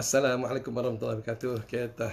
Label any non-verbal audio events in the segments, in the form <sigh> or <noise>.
Assalamualaikum warahmatullahi wabarakatuh. Kita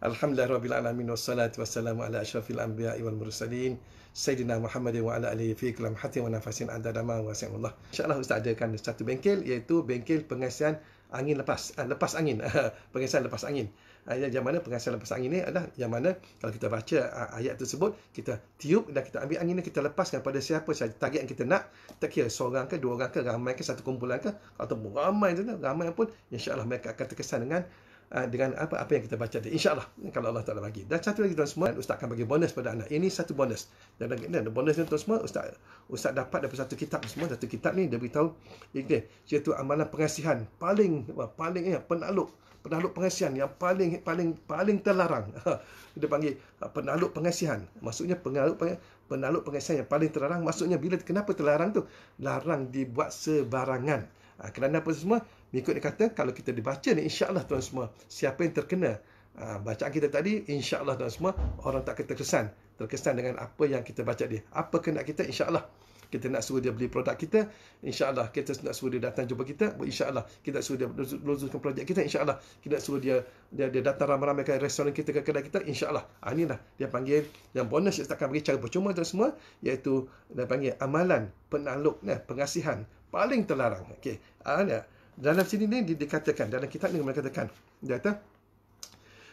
Alhamdulillah rabbil alamin wassalatu wassalamu ala asyrafil anbiya wal mursalin sayyidina Muhammad wa ala alihi fi kalam hati wa nafasin adada ma wasallallahu. Insyaallah ustaz ada kan satu bengkel iaitu bengkel pengasihan angin lepas uh, lepas angin uh, <laughs> pengisian lepas angin ayat ah, uh, yang mana pengisian lepas angin ni adalah yang mana kalau kita baca uh, ayat tersebut kita tiup dan kita ambil angin ni kita lepaskan pada siapa sahaja target yang kita nak tak kira seorang ke dua orang ke ramai ke satu kumpulan ke ataupun ramai tu ramai pun insyaallah mereka akan terkesan dengan Uh, dengan apa apa yang kita baca tadi insyaallah kalau Allah Taala bagi dan satu lagi tuan semua ustaz akan bagi bonus pada anda ini satu bonus dan dan bonus ni tuan semua ustaz ustaz dapat daripada satu kitab semua satu kitab ni dia beritahu ini iaitu amalan pengasihan paling paling ya penakluk penakluk pengasihan yang paling paling paling terlarang <laughs> dia panggil uh, penakluk pengasihan maksudnya penakluk penakluk pengasihan yang paling terlarang maksudnya bila kenapa terlarang tu larang dibuat sebarangan Ha, kerana apa semua? Mengikut dia kata, kalau kita dibaca ni, insyaAllah tuan semua, siapa yang terkena ha, bacaan kita tadi, insyaAllah tuan semua, orang tak terkesan. Terkesan dengan apa yang kita baca dia. Apa kena kita, insyaAllah. Kita nak suruh dia beli produk kita, insyaAllah. Kita nak suruh dia datang jumpa kita, insyaAllah. Kita nak suruh dia meluluskan projek kita, insyaAllah. Kita nak suruh dia, dia, dia datang ramai-ramai ke restoran kita, ke kedai kita, insyaAllah. Ha, inilah dia panggil yang bonus yang kita akan bagi cara percuma tu semua, iaitu dia panggil amalan, penakluk, pengasihan, paling terlarang. Okey. Uh, dalam sini ni di, dikatakan dalam kitab ni mengatakan dia kata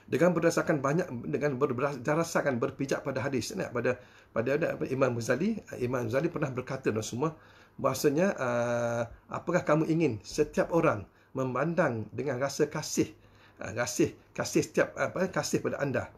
dengan berdasarkan banyak dengan berdasarkan berpijak pada hadis nak pada pada Imam Ghazali ah, Imam Ghazali pernah berkata dan semua bahasanya uh, apakah kamu ingin setiap orang memandang dengan rasa kasih uh, kasih kasih setiap apa kasih pada anda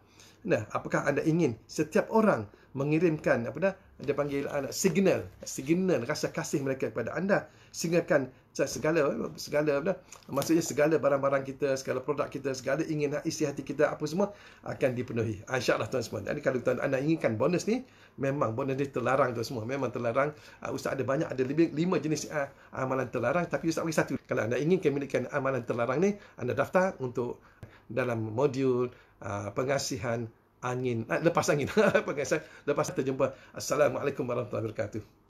nah apakah anda ingin setiap orang mengirimkan apa dah, dia panggil anak ah, signal signal rasa kasih mereka kepada anda singakan segala segala benda maksudnya segala barang-barang kita segala produk kita segala ingin isi hati kita apa semua akan dipenuhi ah, insyaallah tuan semua jadi kalau tuan anda inginkan bonus ni memang bonus ni terlarang tuan semua memang terlarang ah, ustaz ada banyak ada lebih 5 jenis amalan terlarang tapi ustaz bagi satu kalau anda ingin memiliki amalan terlarang ni anda daftar untuk dalam modul pengasihan angin, ah, lepas angin. Apa <laughs> guys? Lepas terjumpa. Assalamualaikum warahmatullahi wabarakatuh.